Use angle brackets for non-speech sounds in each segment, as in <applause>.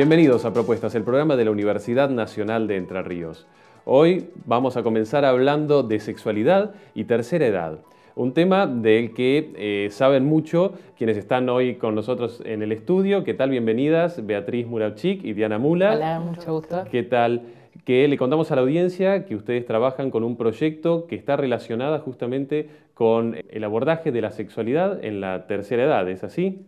Bienvenidos a Propuestas, el programa de la Universidad Nacional de Entre Ríos. Hoy vamos a comenzar hablando de sexualidad y tercera edad. Un tema del que eh, saben mucho quienes están hoy con nosotros en el estudio. ¿Qué tal? Bienvenidas, Beatriz Muravchik y Diana Mula. Hola, mucho gusto. ¿Qué tal? Que le contamos a la audiencia que ustedes trabajan con un proyecto que está relacionada justamente con el abordaje de la sexualidad en la tercera edad, ¿es así?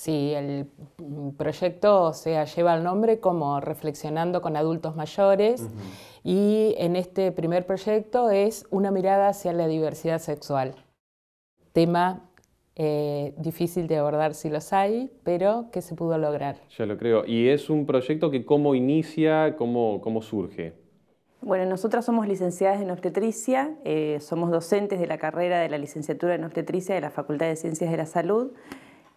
Sí, el mm, proyecto se lleva el nombre como Reflexionando con Adultos Mayores y en este primer proyecto es Una mirada hacia la diversidad sexual. Tema eh, difícil de abordar si los hay, pero que se pudo lograr. Ya lo creo. ¿Y es un proyecto que cómo inicia, cómo, cómo surge? Bueno, nosotras somos licenciadas en obstetricia, eh, somos docentes de la carrera de la licenciatura en obstetricia de la Facultad de Ciencias de la Salud.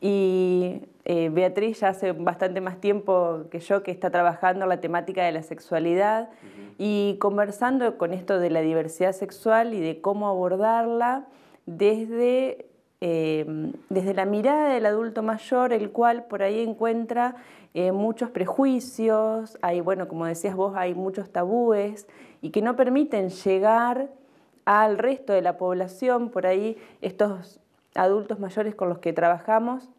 Y eh, Beatriz ya hace bastante más tiempo que yo que está trabajando la temática de la sexualidad y conversando con esto de la diversidad sexual y de cómo abordarla desde, eh, desde la mirada del adulto mayor, el cual por ahí encuentra eh, muchos prejuicios, hay, bueno, como decías vos, hay muchos tabúes y que no permiten llegar al resto de la población, por ahí estos adultos mayores con los que trabajamos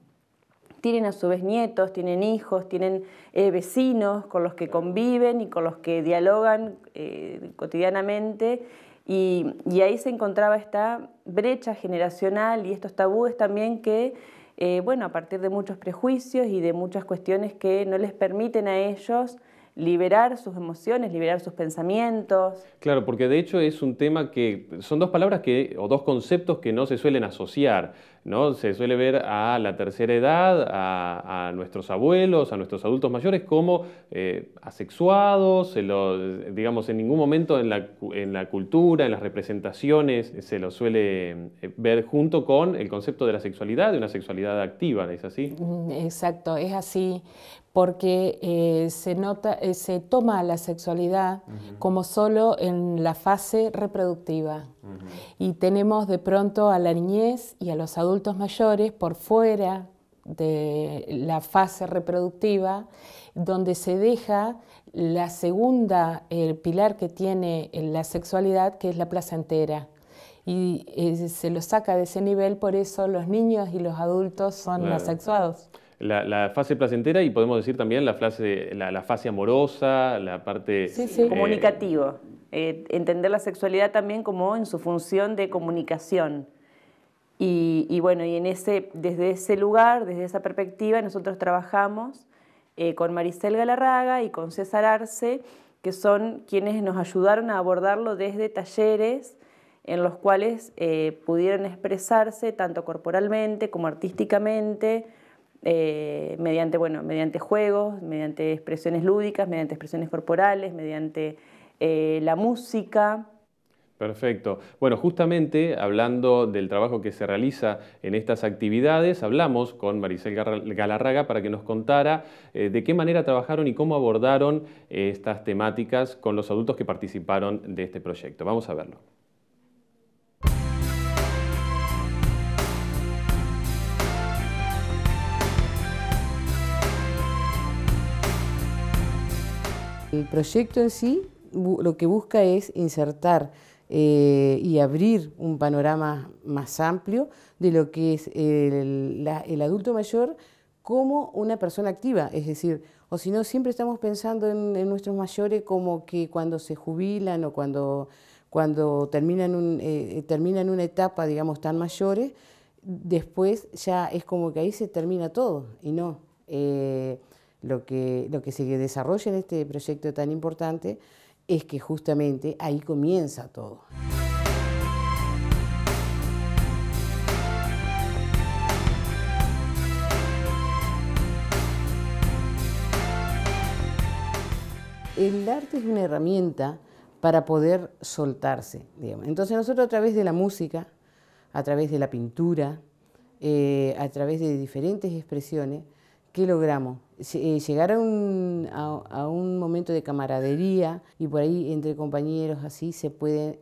tienen a su vez nietos, tienen hijos, tienen eh, vecinos con los que conviven y con los que dialogan eh, cotidianamente. Y, ahí se encontraba esta brecha generacional y estos tabúes también que, eh, bueno, a partir de muchos prejuicios y de muchas cuestiones que no les permiten a ellos liberar sus emociones, liberar sus pensamientos. Claro, porque de hecho es un tema que son dos palabras que, o dos conceptos que no se suelen asociar. ¿no? Se suele ver a la tercera edad, a, nuestros abuelos, a nuestros adultos mayores como eh, asexuados, se digamos, en ningún momento en la, cultura, en las representaciones, se lo suele eh, ver junto con el concepto de la sexualidad, de una sexualidad activa, ¿es así? Mm, exacto, es así porque eh, se, nota, se toma la sexualidad como solo en la fase reproductiva. Y tenemos de pronto a la niñez y a los adultos mayores por fuera de la fase reproductiva, donde se deja la segunda el pilar que tiene la sexualidad, que es la placentera. Y eh, se lo saca de ese nivel, por eso los niños y los adultos son asexuados. La, fase placentera y podemos decir también la fase, la, fase amorosa, la parte... Eh, comunicativo. comunicativa. Eh, entender la sexualidad también como en su función de comunicación. Y, bueno, y en ese, desde ese lugar, desde esa perspectiva, nosotros trabajamos eh, con Maricel Galarraga y con César Arce, que son quienes nos ayudaron a abordarlo desde talleres en los cuales eh, pudieron expresarse tanto corporalmente como artísticamente, mediante, bueno, mediante juegos, mediante expresiones lúdicas, mediante expresiones corporales, mediante eh, la música. Perfecto. Bueno, justamente hablando del trabajo que se realiza en estas actividades, hablamos con Maricel Galarraga para que nos contara eh, de qué manera trabajaron y cómo abordaron eh, estas temáticas con los adultos que participaron de este proyecto. Vamos a verlo. El proyecto en sí lo que busca es insertar eh, y abrir un panorama más amplio de lo que es el, adulto mayor como una persona activa, es decir, o si no, siempre estamos pensando en, nuestros mayores como que cuando se jubilan o cuando, eh, eh, terminan, una etapa, digamos, tan mayores, después ya es como que ahí se termina todo y no. lo, que, lo que se desarrolla en este proyecto tan importante es que justamente ahí comienza todo. El arte es una herramienta para poder soltarse. Digamos. Entonces nosotros a través de la música, a través de la pintura, eh, a través de diferentes expresiones, ¿qué logramos? Eh, Llegar a un, momento de camaradería y por ahí entre compañeros así se pueden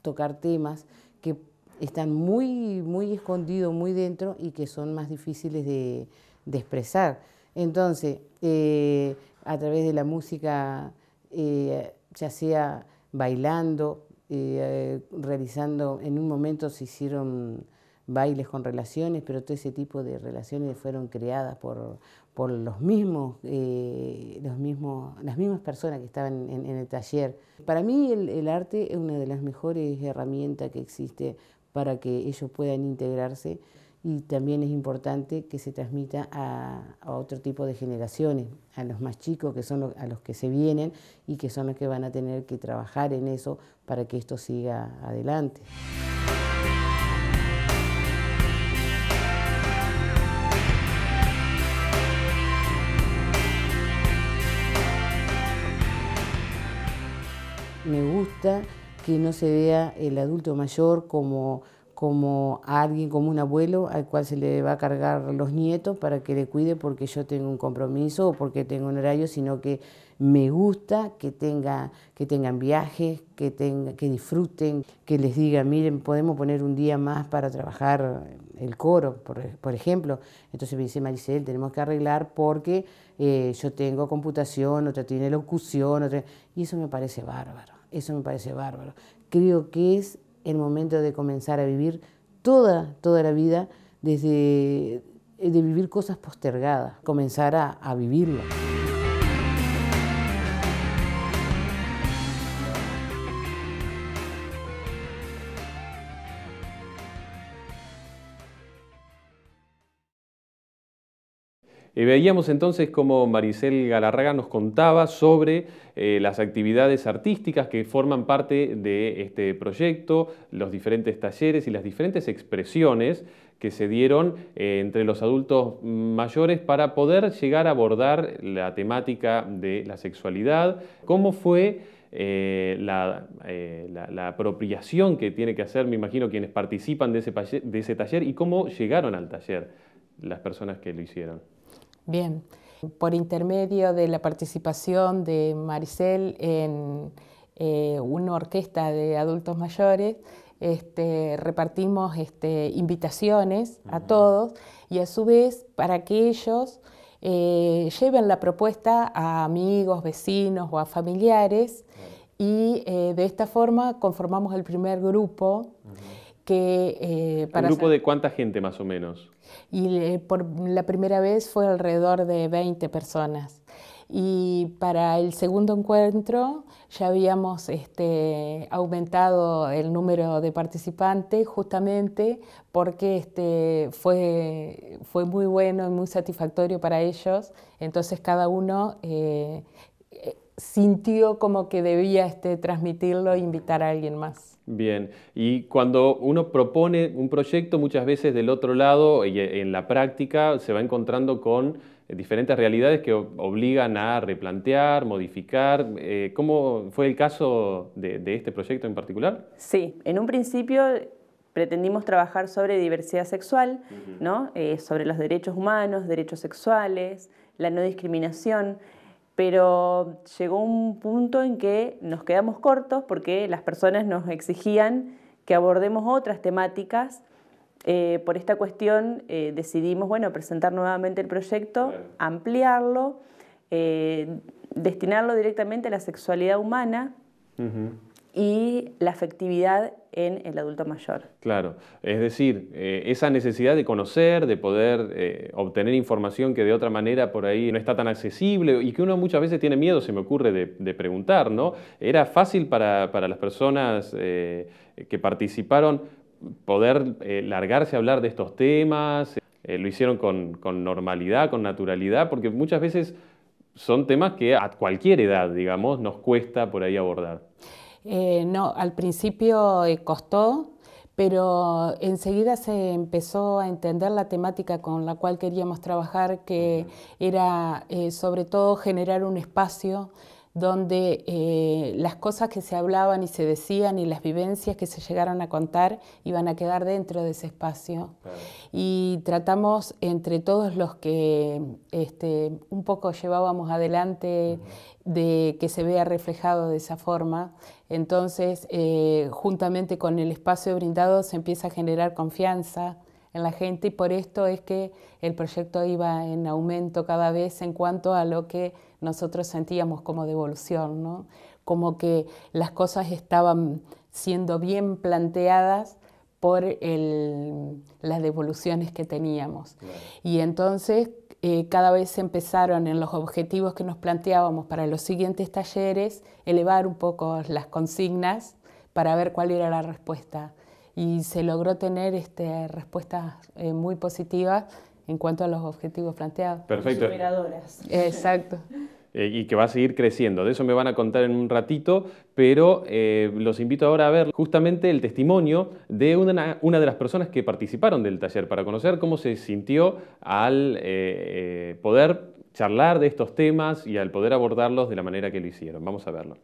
tocar temas que están muy, muy escondidos, muy dentro y que son más difíciles de, expresar. Entonces, eh, a través de la música, eh, ya sea bailando, realizando, en un momento se hicieron bailes con relaciones, pero todo ese tipo de relaciones fueron creadas por, por los mismos, eh, los mismos, las mismas personas que estaban en, el taller. Para mí el, arte es una de las mejores herramientas que existe para que ellos puedan integrarse y también es importante que se transmita a, a otro tipo de generaciones, a los más chicos que son a los que se vienen y que son los que van a tener que trabajar en eso para que esto siga adelante. me gusta que no se vea el adulto mayor como, como alguien, como un abuelo al cual se le va a cargar los nietos para que le cuide porque yo tengo un compromiso o porque tengo un horario, sino que me gusta que, tenga, que tengan viajes, que, tenga, que disfruten, que les diga, miren, podemos poner un día más para trabajar el coro, por, ejemplo. Entonces me dice Maricel, tenemos que arreglar porque eh, yo tengo computación, otra tiene locución, otra... y eso me parece bárbaro. Eso me parece bárbaro. Creo que es el momento de comenzar a vivir toda, toda la vida desde eh, de vivir cosas postergadas, comenzar a, a Eh, veíamos entonces cómo Maricel Galarraga nos contaba sobre eh, las actividades artísticas que forman parte de este proyecto, los diferentes talleres y las diferentes expresiones que se dieron eh, entre los adultos mayores para poder llegar a abordar la temática de la sexualidad, cómo fue la, apropiación que tiene que hacer, me imagino, quienes participan de ese taller y cómo llegaron al taller las personas que lo hicieron. Bien, por intermedio de la participación de Maricel en eh, una orquesta de adultos mayores, este, repartimos este, invitaciones a todos y a su vez para que ellos eh, lleven la propuesta a amigos, vecinos o a familiares y eh, de esta forma conformamos el primer grupo. Eh, para... ¿Un grupo de cuánta gente más o menos? Y eh, por la primera vez fue alrededor de 20 personas. Y para el segundo encuentro ya habíamos este, aumentado el número de participantes justamente porque este, fue, fue muy bueno y muy satisfactorio para ellos. Entonces cada uno eh, sintió como que debía este, transmitirlo e invitar a alguien más. Bien, y cuando uno propone un proyecto, muchas veces del otro lado eh, eh, en la práctica se va encontrando con eh, diferentes realidades que obligan a replantear, modificar. ¿Cómo fue el caso de, este proyecto en particular? Sí, en un principio pretendimos trabajar sobre diversidad sexual, ¿no? sobre los derechos humanos, derechos sexuales, la no discriminación pero llegó un punto en que nos quedamos cortos porque las personas nos exigían que abordemos otras temáticas. Eh, por esta cuestión eh, decidimos bueno, presentar nuevamente el proyecto, ampliarlo, eh, destinarlo directamente a la sexualidad humana, y la afectividad en el adulto mayor. Claro, es decir, eh, esa necesidad de conocer, de poder eh, obtener información que de otra manera por ahí no está tan accesible y que uno muchas veces tiene miedo, se me ocurre, de, preguntar, Era fácil para, las personas eh, que participaron poder largarse a hablar de estos temas, lo hicieron con normalidad, con naturalidad, porque muchas veces son temas que a cualquier edad, digamos, nos cuesta por ahí abordar. Eh, no, al principio eh, costó, pero enseguida se empezó a entender la temática con la cual queríamos trabajar, que era eh, sobre todo generar un espacio donde eh, las cosas que se hablaban y se decían y las vivencias que se llegaron a contar iban a quedar dentro de ese espacio. Y tratamos entre todos los que este, un poco llevábamos adelante de que se vea reflejado de esa forma. Entonces, eh, juntamente con el espacio brindado se empieza a generar confianza en la gente y por esto es que el proyecto iba en aumento cada vez en cuanto a lo que nosotros sentíamos como devolución, ¿no? como que las cosas estaban siendo bien planteadas por las devoluciones que teníamos. Y entonces eh, cada vez empezaron en los objetivos que nos planteábamos para los siguientes talleres, elevar un poco las consignas para ver cuál era la respuesta. Y se logró tener este, respuestas eh, muy positivas en cuanto a los objetivos planteados. Perfecto. Superadoras. Exacto. <laughs> Eh, y que va a seguir creciendo. De eso me van a contar en un ratito, pero eh, los invito ahora a ver justamente el testimonio de una, de las personas que participaron del taller para conocer cómo se sintió al eh, poder charlar de estos temas y al poder abordarlos de la manera que lo hicieron. Vamos a verlo.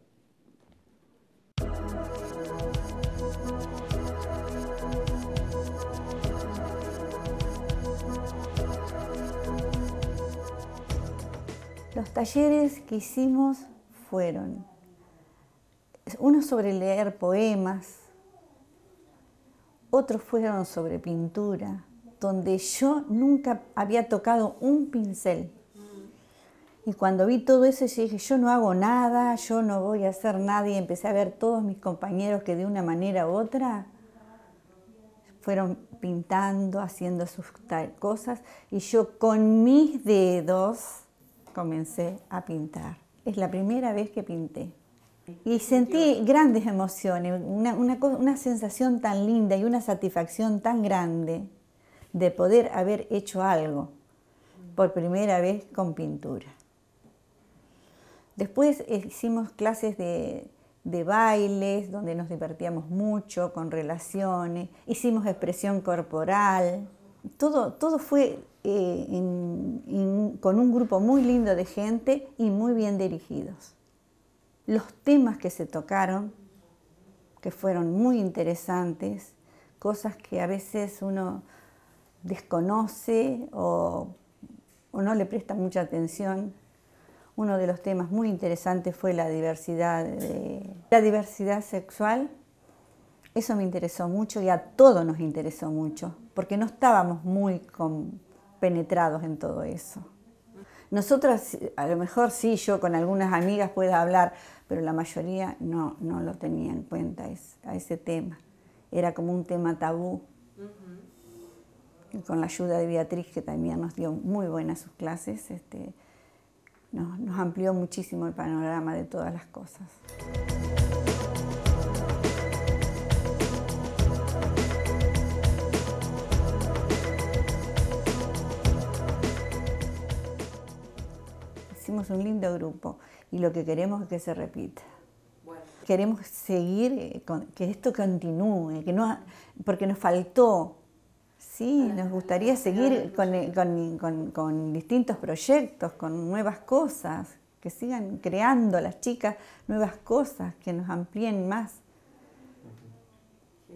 talleres que hicimos fueron unos sobre leer poemas, otros fueron sobre pintura, donde yo nunca había tocado un pincel. Y cuando vi todo eso, yo dije, yo no hago nada, yo no voy a hacer nada, y empecé a ver todos mis compañeros que de una manera u otra fueron pintando, haciendo sus cosas, y yo con mis dedos comencé a pintar. Es la primera vez que pinté. Y sentí grandes emociones, una, sensación tan linda y una satisfacción tan grande de poder haber hecho algo por primera vez con pintura. Después hicimos clases de, de bailes donde nos divertíamos mucho con relaciones, hicimos expresión corporal, todo, todo fue eh, con un grupo muy lindo de gente y muy bien dirigidos. Los temas que se tocaron, que fueron muy interesantes, cosas que a veces uno desconoce o, no le presta mucha atención. Uno de los temas muy interesantes fue la diversidad, la diversidad sexual eso me interesó mucho y a todos nos interesó mucho, porque no estábamos muy con, penetrados en todo eso. Nosotras, a lo mejor sí, yo con algunas amigas pueda hablar, pero la mayoría no, lo tenía en cuenta a ese tema. Era como un tema tabú. y con la ayuda de Beatriz, que también nos dio muy buenas sus clases, este, nos amplió muchísimo el panorama de todas las cosas. un lindo grupo y lo que queremos es que se repita. Queremos seguir, eh, con, que esto continúe, porque nos faltó. Sí, nos gustaría seguir con, distintos proyectos, con nuevas cosas, que sigan creando las chicas nuevas cosas, que nos amplíen más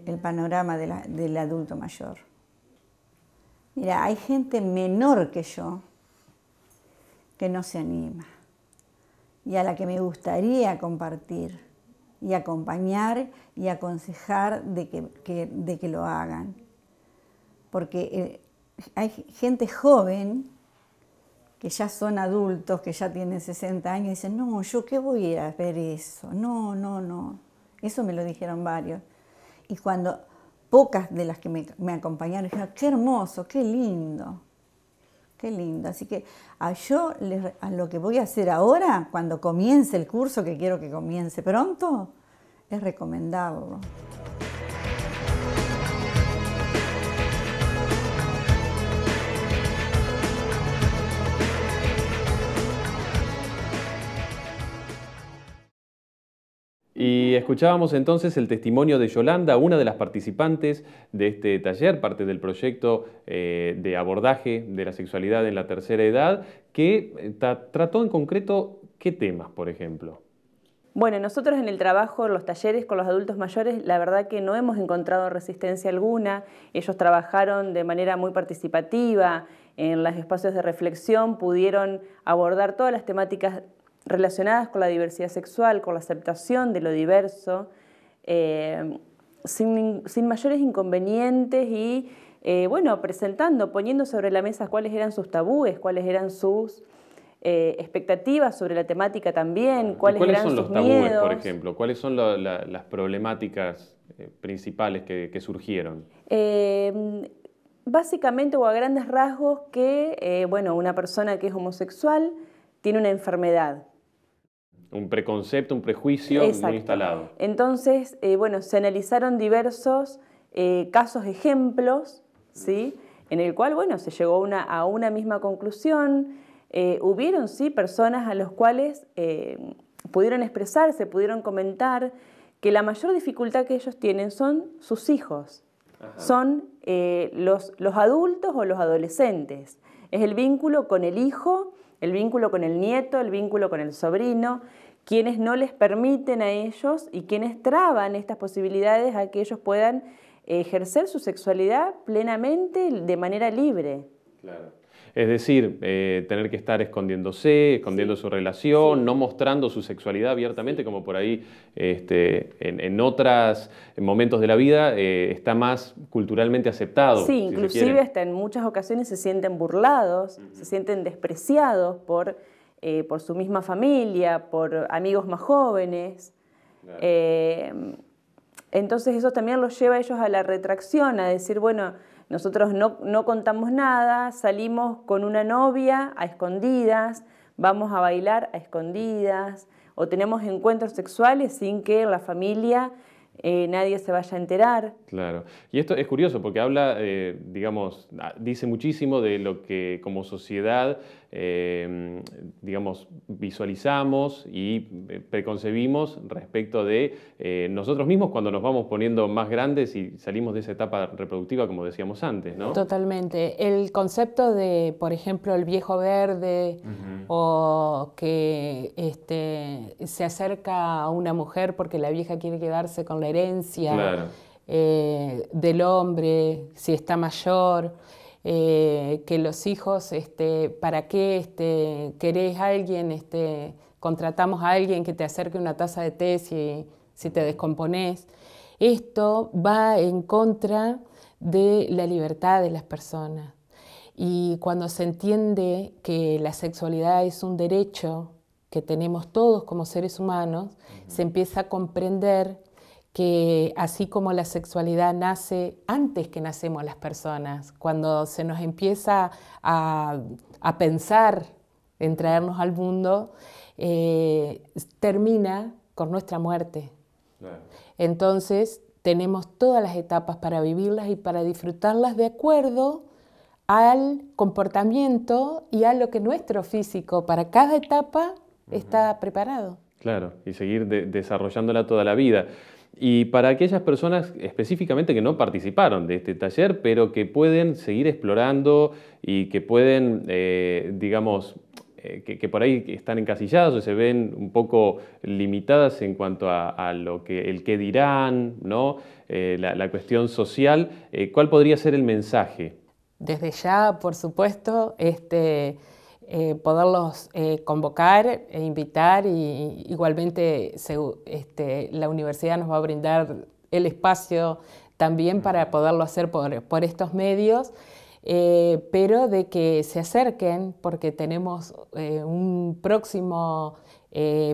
el panorama del adulto mayor. Mira, hay gente menor que yo que no se anima y a la que me gustaría compartir y acompañar y aconsejar de que, lo hagan. Porque eh, hay gente joven que ya son adultos, que ya tienen 60 años, y dicen, no, yo qué voy a ir ver eso, no, no, no. Eso me lo dijeron varios. Y cuando pocas de las que me, me acompañaron dijeron, qué hermoso, qué lindo. Qué lindo. Así que a yo a lo que voy a hacer ahora, cuando comience el curso, que quiero que comience pronto, es recomendarlo. Y escuchábamos entonces el testimonio de Yolanda, una de las participantes de este taller, parte del proyecto eh, de abordaje de la sexualidad en la tercera edad, que eh, trató en concreto qué temas, por ejemplo. Bueno, nosotros en el trabajo, los talleres con los adultos mayores, la verdad que no hemos encontrado resistencia alguna. Ellos trabajaron de manera muy participativa, en los espacios de reflexión pudieron abordar todas las temáticas relacionadas con la diversidad sexual, con la aceptación de lo diverso, eh, sin, mayores inconvenientes y, eh, bueno, presentando, poniendo sobre la mesa cuáles eran sus tabúes, cuáles eran sus eh, expectativas sobre la temática también, cuáles, ¿Cuáles son los tabúes, por ejemplo, cuáles son las problemáticas principales que, que surgieron. básicamente o a grandes rasgos que, bueno, una persona que es homosexual tiene una enfermedad, un preconcepto, un prejuicio muy instalado. Entonces, eh, bueno, se analizaron diversos eh, casos, ejemplos, ¿sí? En el cual, bueno, se llegó a una misma conclusión. Eh, hubieron, sí, personas a las cuales pudieron expresarse, pudieron comentar que la mayor dificultad que ellos tienen son sus hijos, son los adultos o los adolescentes. Es el vínculo con el hijo, el vínculo con el nieto, el vínculo con el sobrino quienes no les permiten a ellos y quienes traban estas posibilidades a que ellos puedan ejercer su sexualidad plenamente de manera libre. Claro. Es decir, eh, tener que estar escondiéndose, escondiendo su relación, no mostrando su sexualidad abiertamente, como por ahí este, en, otros momentos de la vida eh, está más culturalmente aceptado. Sí, inclusive hasta en muchas ocasiones se sienten burlados, se sienten despreciados por eh, por su misma familia, por amigos más jóvenes. Eh, entonces eso también los lleva a ellos a la retracción, a decir, bueno, nosotros no, contamos nada, salimos con una novia a escondidas, vamos a bailar a escondidas, o tenemos encuentros sexuales sin que la familia eh, nadie se vaya a enterar. Claro. Y esto es curioso porque habla, digamos, ah, dice muchísimo de lo que como sociedad eh, digamos, visualizamos y eh, preconcebimos respecto de eh, nosotros mismos cuando nos vamos poniendo más grandes y salimos de esa etapa reproductiva, como decíamos antes, ¿no? Totalmente. El concepto de, por ejemplo, el viejo verde o que este, se acerca a una mujer porque la vieja quiere quedarse con la herencia del hombre, si está mayor. Eh, que los hijos, este, ¿para qué este, querés a alguien? Este, contratamos a alguien que te acerque una taza de té si, si te descompones. Esto va en contra de la libertad de las personas. Y cuando se entiende que la sexualidad es un derecho que tenemos todos como seres humanos, se empieza a comprender que así como la sexualidad nace antes que nacemos las personas, cuando se nos empieza a, pensar en traernos al mundo, eh, termina con nuestra muerte. Entonces tenemos todas las etapas para vivirlas y para disfrutarlas de acuerdo al comportamiento y a lo que nuestro físico para cada etapa está preparado. Claro, y seguir desarrollándola toda la vida. Y para aquellas personas específicamente que no participaron de este taller, pero que pueden seguir explorando y que pueden, eh, digamos, eh, que, por ahí están encasilladas o se ven un poco limitadas en cuanto a, lo que el qué dirán, ¿no? Eh, la, cuestión social, ¿cuál podría ser el mensaje? Desde ya, por supuesto, este eh, poderlos eh, convocar e invitar y igualmente este, la universidad nos va a brindar el espacio también para poderlo hacer por, estos medios, eh, pero de que se acerquen porque tenemos un próximo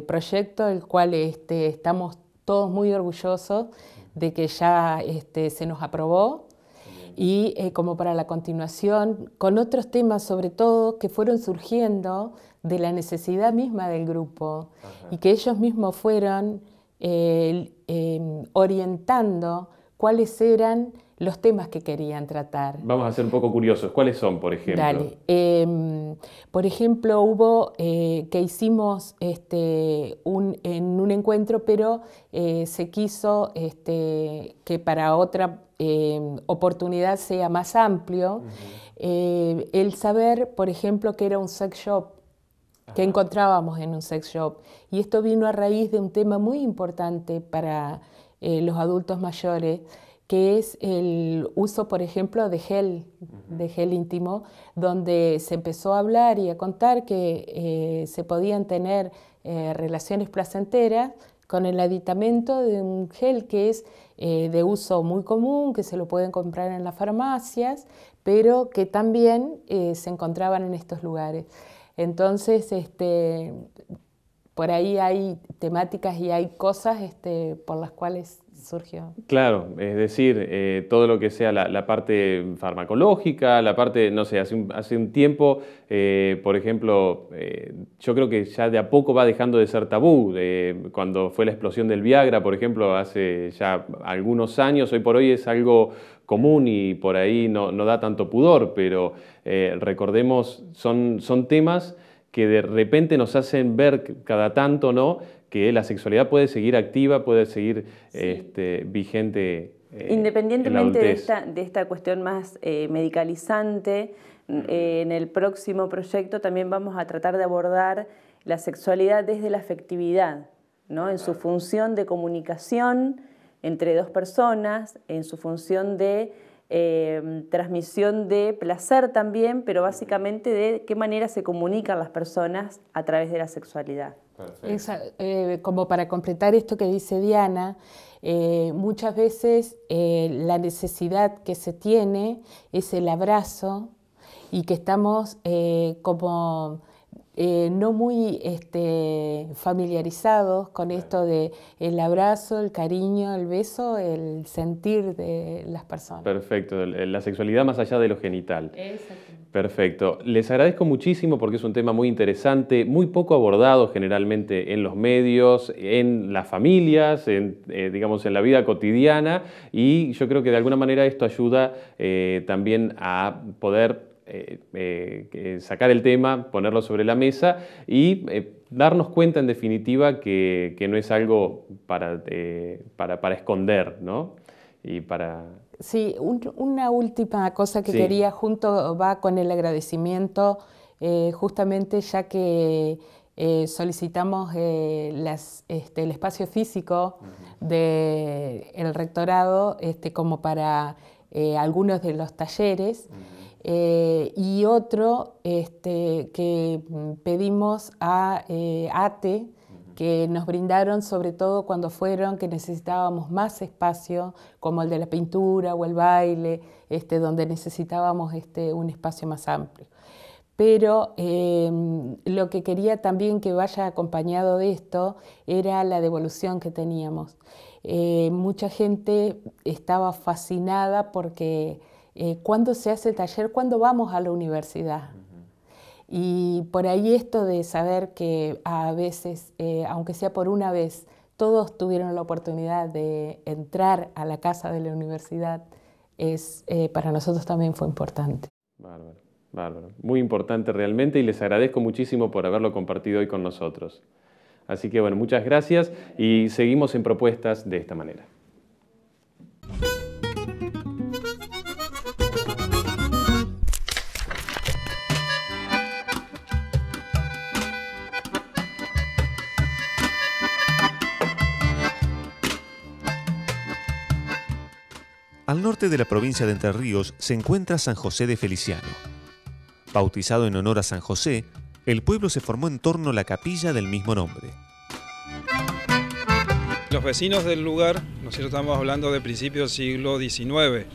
proyecto el cual este, estamos todos muy orgullosos de que ya este, se nos aprobó y eh, como para la continuación con otros temas sobre todo que fueron surgiendo de la necesidad misma del grupo y que ellos mismos fueron eh, em, orientando cuáles eran los temas que querían tratar. Vamos a ser un poco curiosos. ¿Cuáles son, por ejemplo? Dale. Em, por ejemplo, hubo eh, que hicimos este, un, en un encuentro, pero eh, se quiso este, que para otra em, oportunidad sea más amplio. Eh, el saber, por ejemplo, que era un sex shop que encontrábamos en un sex shop. Y esto vino a raíz de un tema muy importante para los adultos mayores, que es el uso, por ejemplo, de gel, de gel íntimo, donde se empezó a hablar y a contar que eh, se podían tener eh, relaciones placenteras con el aditamento de un gel que es eh, de uso muy común, que se lo pueden comprar en las farmacias, pero que también se encontraban en estos lugares. Entonces, este, por ahí hay temáticas y hay cosas este, por las cuales Claro, es decir, eh, todo lo que sea la, parte farmacológica, la parte, no sé, hace un, tiempo, eh, por ejemplo, eh, yo creo que ya de a poco va dejando de ser tabú. cuando fue la explosión del Viagra, por ejemplo, hace ya algunos años, hoy por hoy es algo común y por ahí no, da tanto pudor, pero recordemos, son temas que de repente nos hacen ver cada tanto, ¿no? que la sexualidad puede seguir activa, puede seguir este, vigente. Eh, Independientemente de esta, cuestión más eh, medicalizante, eh, en el próximo proyecto también vamos a tratar de abordar la sexualidad desde la afectividad, ¿no? en su función de comunicación entre dos personas, en su función de em, transmisión de placer también, pero básicamente de qué manera se comunican las personas a través de la sexualidad. Eh, como para completar esto que dice Diana, eh, muchas veces eh, la necesidad que se tiene es el abrazo y que estamos como no muy este, familiarizados con esto de el abrazo, el cariño, el beso, el sentir de las personas. Perfecto, la sexualidad más allá de lo genital. Exacto. Perfecto. Les agradezco muchísimo porque es un tema muy interesante, muy poco abordado generalmente en los medios, en las familias, en, eh, digamos, en la vida cotidiana y yo creo que de alguna manera esto ayuda eh, también a poder eh, sacar el tema, ponerlo sobre la mesa y darnos cuenta en definitiva que, no es algo para, para, para esconder ¿no? y para Sí, una última cosa que quería, junto va con el agradecimiento, eh, justamente ya que eh, solicitamos eh, este, el espacio físico del rectorado este, como para algunos de los talleres. y otro este, que pedimos a ATE que nos brindaron sobre todo cuando fueron que necesitábamos más espacio, como el de la pintura o el baile, este, donde necesitábamos este, un espacio más amplio. Pero em, lo que quería también que vaya acompañado de esto era la devolución que teníamos. Eh, mucha gente estaba fascinada porque eh, cuando se hace el taller? cuando vamos a la universidad? Y por ahí esto de saber que a veces, eh, aunque sea por una vez, todos tuvieron la oportunidad de entrar a la casa de la universidad, es, eh, para nosotros también fue importante. Bárbaro, bárbaro. Muy importante realmente y les agradezco muchísimo por haberlo compartido hoy con nosotros. Así que bueno, muchas gracias y seguimos en propuestas de esta manera. Al norte de la provincia de Entre Ríos se encuentra San José de Feliciano. Bautizado en honor a San José, el pueblo se formó en torno a la capilla del mismo nombre. Los vecinos del lugar, nosotros estamos hablando de principios del siglo XIX,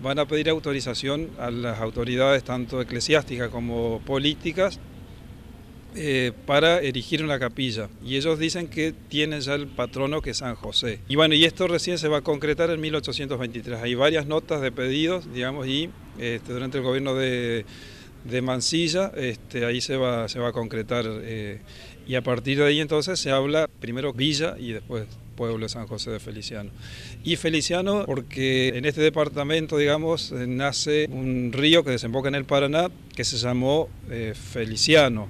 van a pedir autorización a las autoridades tanto eclesiásticas como políticas eh, para erigir una capilla. Y ellos dicen que tienen ya el patrono que es San José. Y bueno, y esto recién se va a concretar en 1823. Hay varias notas de pedidos, digamos, y este, durante el gobierno de, de Mansilla, este, ahí se va, se va a concretar. Eh, y a partir de ahí entonces se habla primero villa y después pueblo de San José de Feliciano. Y Feliciano porque en este departamento, digamos, nace un río que desemboca en el Paraná que se llamó eh, Feliciano.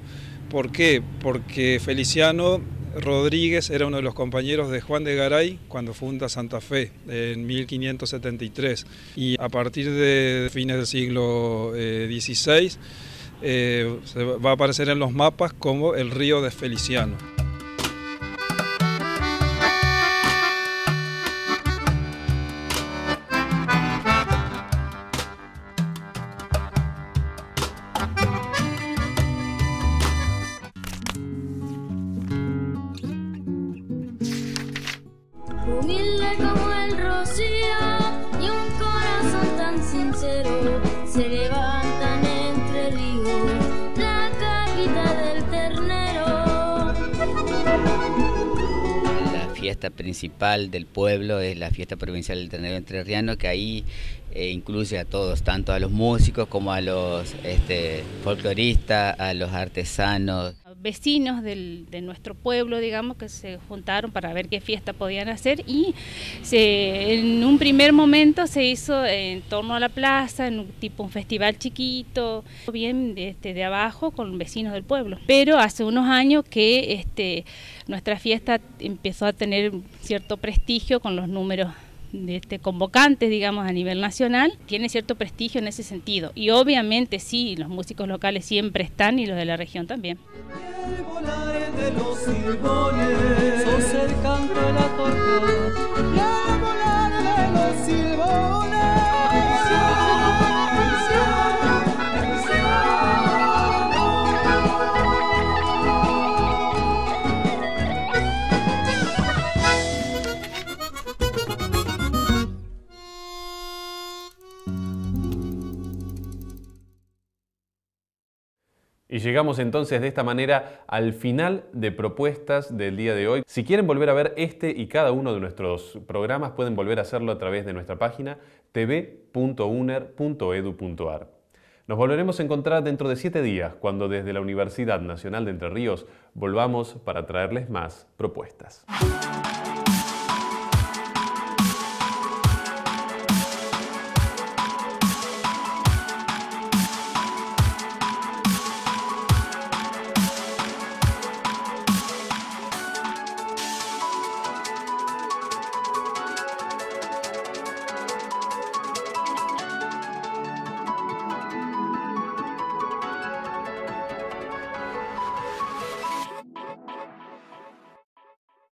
¿Por qué? Porque Feliciano Rodríguez era uno de los compañeros de Juan de Garay cuando funda Santa Fe en 1573 y a partir de fines del siglo XVI eh, eh, va a aparecer en los mapas como el río de Feliciano. del pueblo, es la fiesta provincial del ternero entrerriano, que ahí eh, incluye a todos, tanto a los músicos como a los este, folcloristas, a los artesanos vecinos del, de nuestro pueblo, digamos, que se juntaron para ver qué fiesta podían hacer y en un primer momento se hizo en torno a la plaza, en un tipo un festival chiquito, bien este, de abajo con vecinos del pueblo. Pero hace unos años que este, nuestra fiesta empezó a tener cierto prestigio con los números de este convocantes, digamos, a nivel nacional, tiene cierto prestigio en ese sentido. Y obviamente sí, los músicos locales siempre están y los de la región también. Y llegamos entonces de esta manera al final de propuestas del día de hoy. Si quieren volver a ver este y cada uno de nuestros programas, pueden volver a hacerlo a través de nuestra página tv.uner.edu.ar. Nos volveremos a encontrar dentro de siete días, cuando desde la Universidad Nacional de Entre Ríos volvamos para traerles más propuestas.